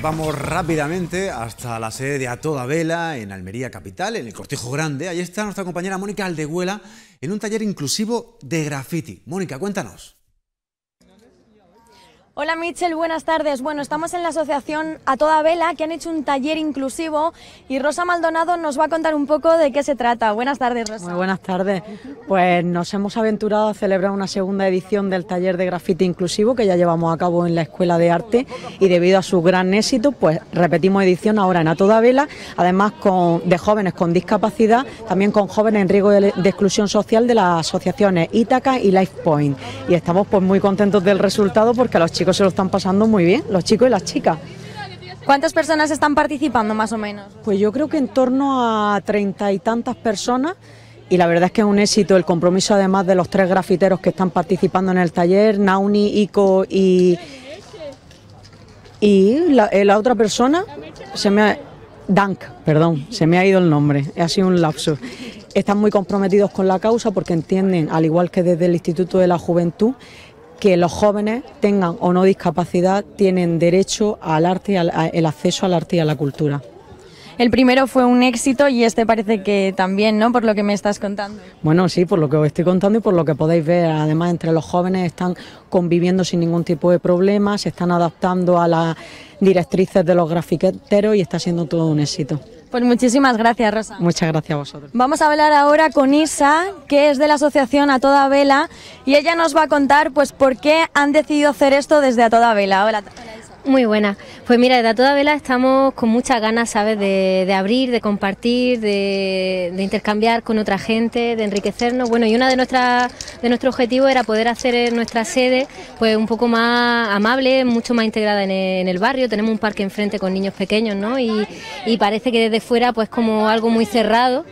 vamos rápidamente hasta la sede de A Toda Vela, en Almería Capital, en el Cortijo Grande. Ahí está nuestra compañera Mónica Aldehuela en un taller inclusivo de graffiti. Mónica, cuéntanos. Hola Michel, buenas tardes. Bueno, estamos en la asociación A Toda Vela que han hecho un taller inclusivo y Rosa Maldonado nos va a contar un poco de qué se trata. Buenas tardes, Rosa. Muy buenas tardes. Pues nos hemos aventurado a celebrar una segunda edición del taller de grafiti inclusivo que ya llevamos a cabo en la Escuela de Arte y debido a su gran éxito, pues repetimos edición ahora en A Toda Vela, además con, de jóvenes con discapacidad, también con jóvenes en riesgo de, exclusión social de las asociaciones Ítaca y Life Point. Y estamos pues muy contentos del resultado porque los chicos chicos se lo están pasando muy bien, los chicos y las chicas. ¿Cuántas personas están participando más o menos? Pues yo creo que en torno a treinta y tantas personas y la verdad es que es un éxito el compromiso además de los tres grafiteros que están participando en el taller, Nauni, Ico y, y la, eh, otra persona, se me ha, Dank, perdón, se me ha ido el nombre, ha sido un lapso, Están muy comprometidos con la causa porque entienden, al igual que desde el Instituto de la Juventud, que los jóvenes tengan o no discapacidad tienen derecho al arte, al el acceso al arte y a la cultura. El primero fue un éxito y este parece que también, ¿no? Por lo que me estás contando. Bueno, sí, por lo que os estoy contando y por lo que podéis ver. Además, entre los jóvenes están conviviendo sin ningún tipo de problema, se están adaptando a las directrices de los grafiqueteros y está siendo todo un éxito. Pues muchísimas gracias, Rosa. Muchas gracias a vosotros. Vamos a hablar ahora con Isa, que es de la asociación A Toda Vela, y ella nos va a contar pues por qué han decidido hacer esto desde A Toda Vela. hola muy buena. Pues mira, de a toda vela estamos con muchas ganas, ¿sabes?, de, de abrir, de compartir, de, intercambiar con otra gente, de enriquecernos. Bueno, y uno de nuestras de nuestro objetivo era poder hacer nuestra sede pues un poco más amable, mucho más integrada en el, barrio. Tenemos un parque enfrente con niños pequeños, ¿no? y parece que desde fuera pues como algo muy cerrado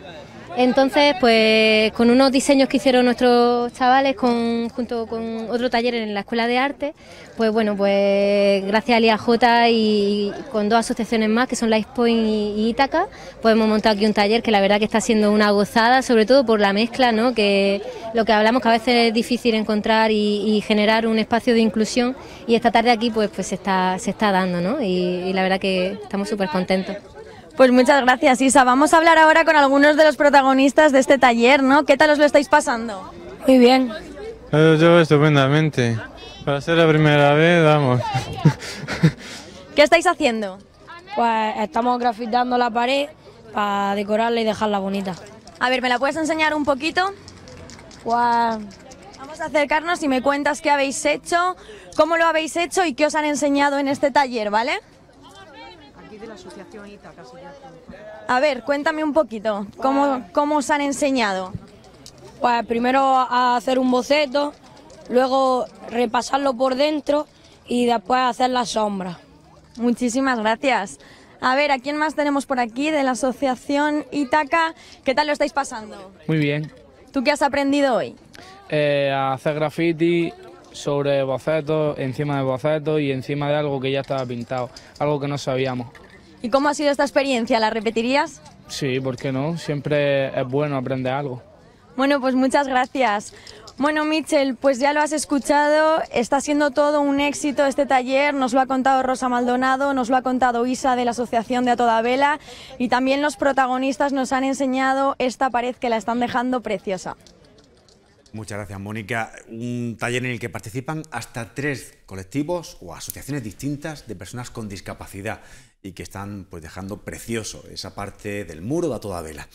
entonces, pues con unos diseños que hicieron nuestros chavales con, junto con otro taller en la Escuela de Arte, pues bueno, pues gracias a LIAJ y con dos asociaciones más que son la Point y, Itaca, pues hemos montado aquí un taller que la verdad que está siendo una gozada, sobre todo por la mezcla, ¿no? que lo que hablamos que a veces es difícil encontrar y, generar un espacio de inclusión y esta tarde aquí pues, pues se, está, se está dando ¿no? y, y la verdad que estamos súper contentos. Pues muchas gracias, Isa. Vamos a hablar ahora con algunos de los protagonistas de este taller, ¿no? ¿Qué tal os lo estáis pasando? Muy bien. Yo, estupendamente. Para ser la primera vez, vamos. ¿Qué estáis haciendo? Pues estamos grafitando la pared para decorarla y dejarla bonita. A ver, ¿me la puedes enseñar un poquito? Pues, vamos a acercarnos y me cuentas qué habéis hecho, cómo lo habéis hecho y qué os han enseñado en este taller, ¿vale? de la Asociación Ítaca. A ver, cuéntame un poquito, ¿cómo, cómo os han enseñado? Pues primero a hacer un boceto, luego repasarlo por dentro y después hacer la sombra. Muchísimas gracias. A ver, ¿a quién más tenemos por aquí de la Asociación Itaca? ¿Qué tal lo estáis pasando? Muy bien. ¿Tú qué has aprendido hoy? Eh, a hacer graffiti sobre bocetos, encima de bocetos y encima de algo que ya estaba pintado, algo que no sabíamos. ¿Y cómo ha sido esta experiencia? ¿La repetirías? Sí, ¿por qué no? Siempre es bueno aprender algo. Bueno, pues muchas gracias. Bueno, Michel, pues ya lo has escuchado, está siendo todo un éxito este taller, nos lo ha contado Rosa Maldonado, nos lo ha contado Isa de la Asociación de A Toda Vela y también los protagonistas nos han enseñado esta pared que la están dejando preciosa. Muchas gracias, Mónica. Un taller en el que participan hasta tres colectivos o asociaciones distintas de personas con discapacidad y que están pues dejando precioso esa parte del muro de a toda vela.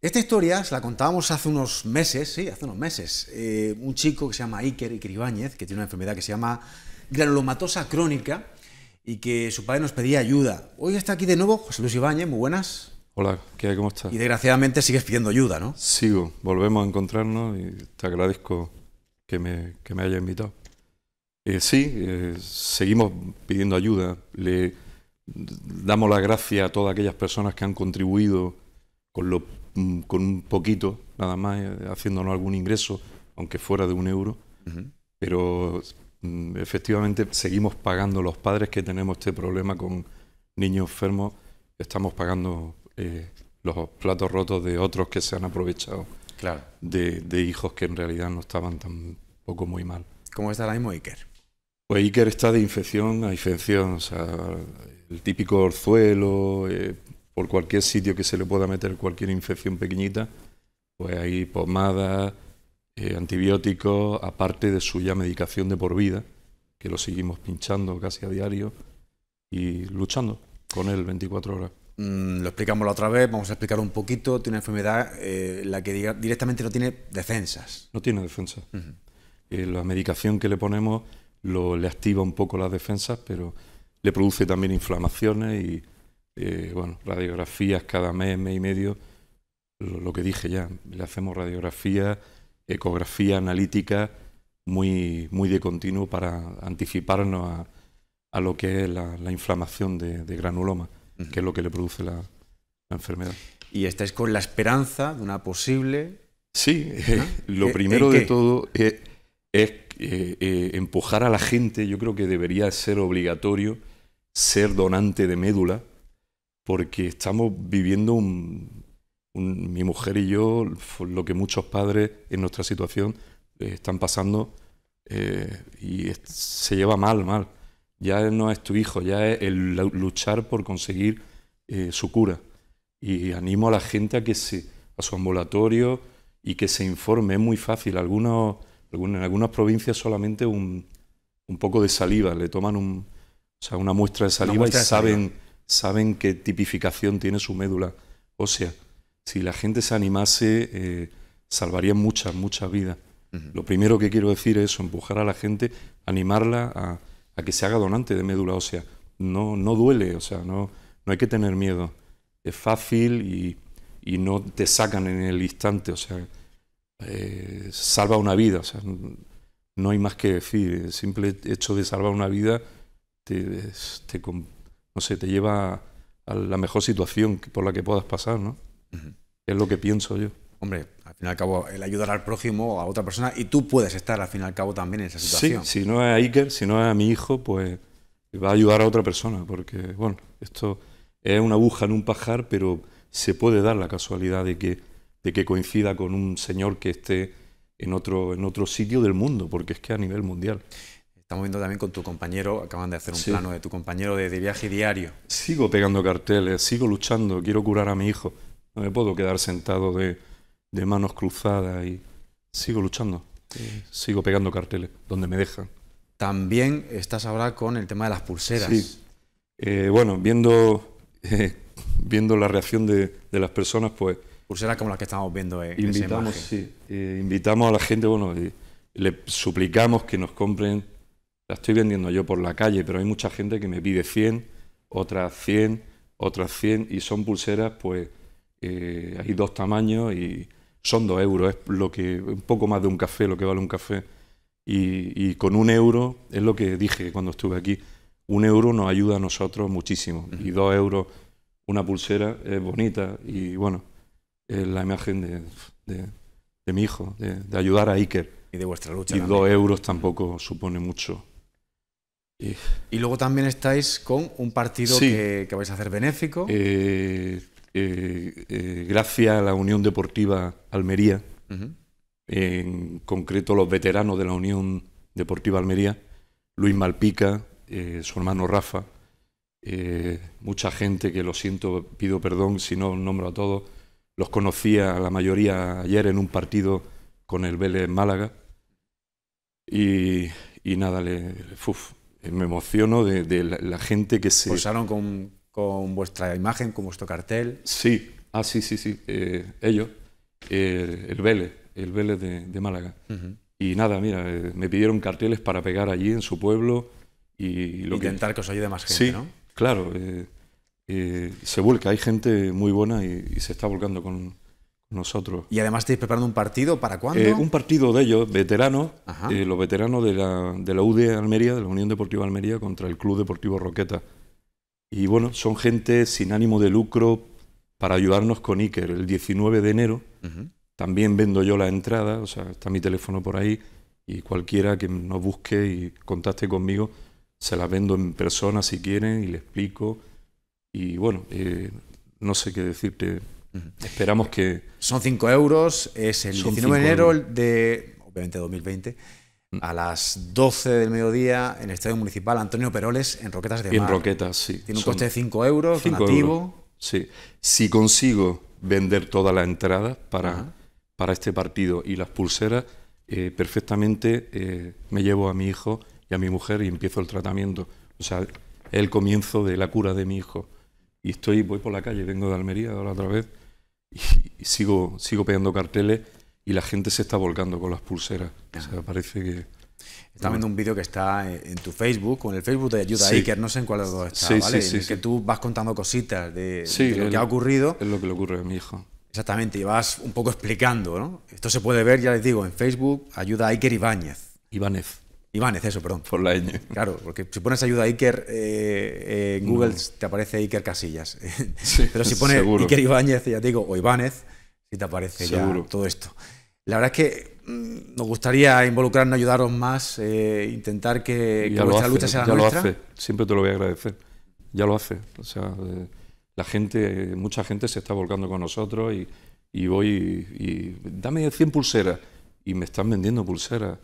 Esta historia la contábamos hace unos meses, sí, hace unos meses. Eh, un chico que se llama Iker Icribáñez que tiene una enfermedad que se llama granulomatosa crónica y que su padre nos pedía ayuda. Hoy está aquí de nuevo José Luis Ibáñez, muy buenas. Hola, ¿qué hay? ¿Cómo estás? Y desgraciadamente sigues pidiendo ayuda, ¿no? Sigo, volvemos a encontrarnos y te agradezco que me, que me hayas invitado. Eh, sí, eh, seguimos pidiendo ayuda. Le, damos la gracia a todas aquellas personas que han contribuido con, lo, mm, con un poquito, nada más, eh, haciéndonos algún ingreso, aunque fuera de un euro. Pero mm, efectivamente seguimos pagando los padres que tenemos este problema con niños enfermos, estamos pagando eh, los platos rotos de otros que se han aprovechado claro. de, hijos que en realidad no estaban tan poco muy mal. ¿Cómo está ahora mismo pues Iker está de infección a infección, o sea, el típico orzuelo, eh, por cualquier sitio que se le pueda meter cualquier infección pequeñita, pues hay pomada, eh, antibióticos, aparte de su ya medicación de por vida, que lo seguimos pinchando casi a diario y luchando con él 24 horas. Mm, lo explicamos la otra vez, vamos a explicar un poquito. Tiene una enfermedad eh, la que directamente no tiene defensas. No tiene defensas. Eh, la medicación que le ponemos lo, le activa un poco las defensas, pero le produce también inflamaciones y, eh, bueno, radiografías cada mes, mes y medio, lo, que dije ya, le hacemos radiografía, ecografía analítica muy, muy de continuo para anticiparnos a, lo que es la, inflamación de, granuloma, que es lo que le produce la, enfermedad. ¿Y estáis con la esperanza de una posible? Sí, ¿Ah? lo primero de todo es eh, eh, empujar a la gente, yo creo que debería ser obligatorio ser donante de médula, porque estamos viviendo mi mujer y yo, lo que muchos padres en nuestra situación eh, están pasando, y se lleva mal, mal. Ya no es tu hijo, ya es el luchar por conseguir su cura. Y animo a la gente a que se, a su ambulatorio y que se informe, es muy fácil. Algunos en algunas provincias solamente un, poco de saliva, le toman una muestra de saliva y saben, qué tipificación tiene su médula O sea, Si la gente se animase, salvarían eh, salvaría muchas, muchas vidas. Lo primero que quiero decir es eso, empujar a la gente, animarla a, que se haga donante de médula ósea. No, no duele, o sea, no, no hay que tener miedo. Es fácil y, y no te sacan en el instante, o sea, eh, salva una vida. no hay más que decir. El simple hecho de salvar una vida te, no sé, te lleva a la mejor situación por la que puedas pasar, ¿no? Es lo que pienso yo. Hombre, al fin y al cabo, el ayudar al prójimo, a otra persona, y tú puedes estar al fin y al cabo también en esa situación. Sí, si no es a Iker, si no es a mi hijo, pues va a ayudar a otra persona, porque, bueno, esto es una aguja en un pajar, pero se puede dar la casualidad de que de que coincida con un señor que esté en otro, en otro sitio del mundo, porque es que a nivel mundial. Estamos viendo también con tu compañero, acaban de hacer un plano de tu compañero de, viaje diario. Sigo pegando carteles, sigo luchando, quiero curar a mi hijo. No me puedo quedar sentado de, manos cruzadas y sigo luchando, sigo pegando carteles donde me dejan. También estás ahora con el tema de las pulseras. Eh, bueno, viendo, eh, viendo la reacción de, de las personas, pues pulseras como las que estamos viendo en invitamos, sí, eh, invitamos a la gente, bueno, le suplicamos que nos compren. La estoy vendiendo yo por la calle, pero hay mucha gente que me pide 100, otras 100, otras 100, y son pulseras, pues eh, hay dos tamaños y son dos euros, es lo que, un poco más de un café, lo que vale un café. Y, con un euro, es lo que dije cuando estuve aquí, un euro nos ayuda a nosotros muchísimo. Y dos euros, una pulsera es bonita y bueno. Eh, la imagen de, de, mi hijo, de, ayudar a Iker. Y de vuestra lucha. Y dos euros tampoco supone mucho. Y, luego también estáis con un partido que, vais a hacer benéfico. Eh, eh, gracias a la Unión Deportiva Almería, en concreto los veteranos de la Unión Deportiva Almería, Luis Malpica, su hermano Rafa, mucha gente que lo siento, pido perdón si no nombro a todos los conocía la mayoría ayer en un partido con el Vélez Málaga. Y, y nada, le, me emociono de, de la, gente que se... Posaron con, con, vuestra imagen, con vuestro cartel. Sí, ah, sí, sí, sí, eh, ellos, eh, el Vélez, el Vélez de, de Málaga. Y nada, mira, eh, me pidieron carteles para pegar allí en su pueblo y... lo Intentar que... que... os ayude más gente, sí, ¿no? claro. Eh, se vuelca. Hay gente muy buena y, se está volcando con nosotros. ¿Y además estáis preparando un partido para eh, cuándo? un partido de ellos, veteranos, eh, los veteranos de la, de la UD Almería, de la Unión Deportiva Almería, contra el Club Deportivo Roqueta. Y bueno, son gente sin ánimo de lucro para ayudarnos con Iker. El 19 de enero también vendo yo la entrada, o sea, está mi teléfono por ahí y cualquiera que nos busque y contacte conmigo, se la vendo en persona si quieren y le explico y bueno, eh, no sé qué decirte. Esperamos que... Son 5 euros, es el 19 de enero de, obviamente, 2020, mm. a las 12 del mediodía en el Estadio Municipal Antonio Peroles, en Roquetas de Mar. En Roquetas, sí. Tiene un coste de 5 euros, cinco Euros. Sí. Si consigo vender todas las entradas... para, para este partido y las pulseras, eh, perfectamente eh, me llevo a mi hijo y a mi mujer y empiezo el tratamiento. O sea, el comienzo de la cura de mi hijo y estoy, voy por la calle, vengo de Almería ahora otra vez y, sigo, sigo pegando carteles y la gente se está volcando con las pulseras. O sea, parece que... Estamos viendo un vídeo que está en tu Facebook, con el Facebook de Ayuda sí. Iker, no sé en cuál de los dos está, sí, ¿vale? Sí, que tú vas contando cositas de, lo que ha ocurrido. Es lo que le ocurre a mi hijo. Exactamente, y vas un poco explicando, ¿no? Esto se puede ver, ya les digo, en Facebook, Ayuda Iker Ibáñez. Ibáñez. Iván eso, perdón. Por la Claro, porque si pones ayuda a Iker eh, eh, en Google, te aparece Iker Casillas. Pero si pones Iker Ibáñez, ya te digo, o si te aparece ya todo esto. La verdad es que mm, nos gustaría involucrarnos, ayudaros más, eh, intentar que, lucha sea Lo hace. Siempre te lo voy a agradecer. Ya lo hace. O sea, la gente, mucha gente se está volcando con nosotros y, voy y, dame 100 pulseras y me están vendiendo pulseras.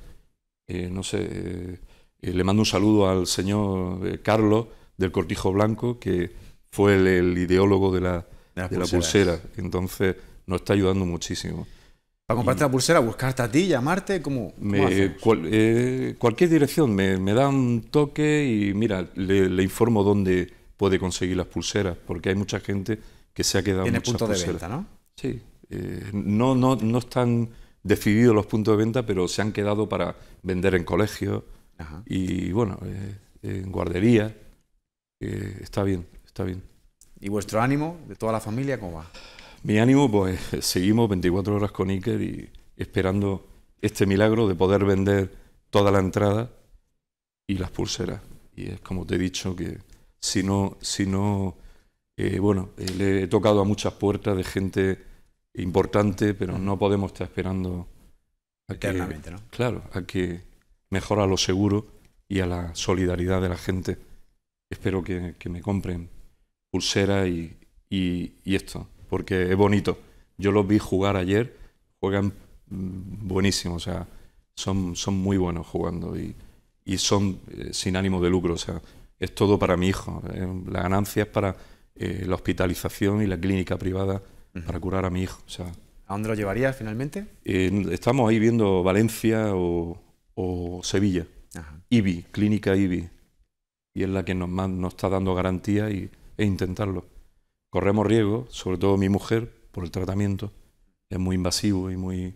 Eh, no sé, eh, eh, le mando un saludo al señor Carlos del Cortijo Blanco, que fue el, ideólogo de la, de, la pulsera. Entonces, nos está ayudando muchísimo. Para comprarte la pulsera, buscarte a ti, llamarte, ¿cómo? cualquier dirección, me, da un toque y mira, le, informo dónde puede conseguir las pulseras, porque hay mucha gente que se ha quedado. el punto de venta, ¿no? Sí. no, no, no están decidido los puntos de venta, pero se han quedado para vender en colegios y, bueno, eh, en guardería eh, está bien, está bien. ¿Y vuestro ánimo de toda la familia cómo va? Mi ánimo, pues seguimos 24 horas con Iker y esperando este milagro de poder vender toda la entrada y las pulseras. Y es como te he dicho que si no, si no, eh, bueno, le he tocado a muchas puertas de gente importante, pero no podemos estar esperando a eternamente, que, ¿no? Claro, a que mejora lo seguro y a la solidaridad de la gente. Espero que, me compren pulsera y, y, esto, porque es bonito. Yo los vi jugar ayer, juegan mm, buenísimo, o sea, son, son muy buenos jugando y, y son eh, sin ánimo de lucro, o sea, es todo para mi hijo. Eh, la ganancia es para eh, la hospitalización y la clínica privada para curar a mi hijo. O sea, ¿A dónde lo llevaría finalmente? estamos ahí viendo Valencia o, Sevilla. IBI, clínica IBI. Y es la que nos, está dando garantía y, e intentarlo. Corremos riesgo, sobre todo mi mujer, por el tratamiento. Es muy invasivo y muy.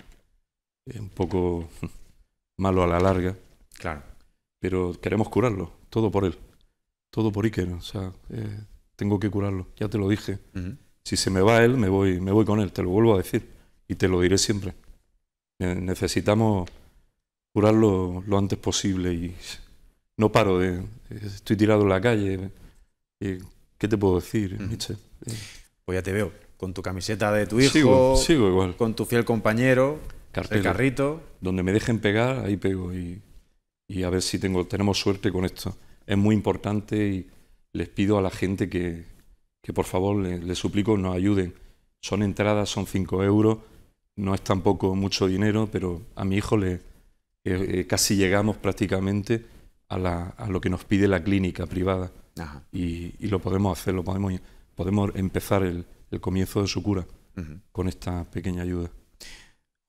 un poco malo a la larga. Claro. Pero queremos curarlo, todo por él. Todo por Iker. O sea, eh, tengo que curarlo, ya te lo dije. Si se me va él, me voy, me voy con él, te lo vuelvo a decir y te lo diré siempre. Necesitamos curarlo lo antes posible y no paro de... Estoy tirado en la calle. Eh, ¿Qué te puedo decir, Michel? Eh. Pues ya te veo, con tu camiseta de tu hijo, sigo, igual. con tu fiel compañero, el carrito. Donde me dejen pegar, ahí pego y, y a ver si tengo, tenemos suerte con esto. Es muy importante y les pido a la gente que, que por favor les, suplico nos ayuden. Son entradas, son 5 euros, no es tampoco mucho dinero, pero a mi hijo le eh, eh, casi llegamos prácticamente a, lo que nos pide la clínica privada. Y, lo podemos hacer, podemos, podemos empezar el, comienzo de su cura con esta pequeña ayuda.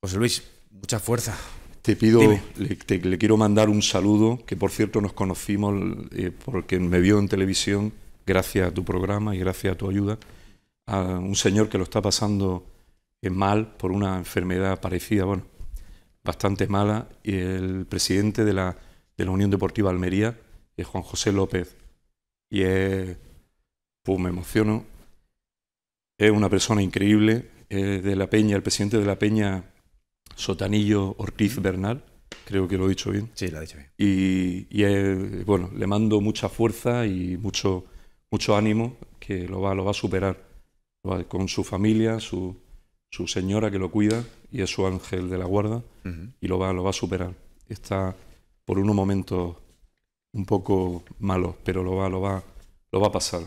José Luis, mucha fuerza, te pido, le, quiero mandar un saludo, que por cierto nos conocimos eh, porque me vio en televisión gracias a tu programa y gracias a tu ayuda, a un señor que lo está pasando eh, mal por una enfermedad parecida, bueno, bastante mala, y el presidente de la, Unión Deportiva Almería es Juan José López. Y es, pues me emociono, es una persona increíble, es de la Peña, el presidente de la Peña, Sotanillo Ortiz mm. Bernal, creo que lo he dicho bien. Sí, lo he dicho bien. Y, bueno, le mando mucha fuerza y mucho mucho ánimo, que lo va, lo va a superar. con su familia, su, señora que lo cuida y es su ángel de la guarda, y lo va, lo va a superar. Está por unos momentos un poco malos, pero lo va, lo va, lo va a pasar.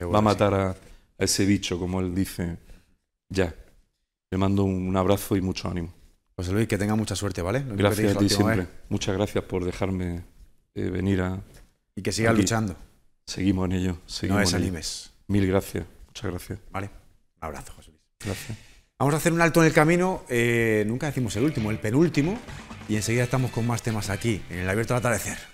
va a matar a, ese bicho, como él dice, ya. Le mando un, abrazo y mucho ánimo. José Luis, que tenga mucha suerte, ¿vale? gracias a ti ¿eh? siempre. Muchas gracias por dejarme eh, venir a. Y que siga luchando. Seguimos en ello. Seguimos no es Mil gracias. Muchas gracias. Vale. Un abrazo, José Luis. Gracias. Vamos a hacer un alto en el camino. Eh, nunca decimos el último, el penúltimo. Y enseguida estamos con más temas aquí, en el Abierto al Atardecer.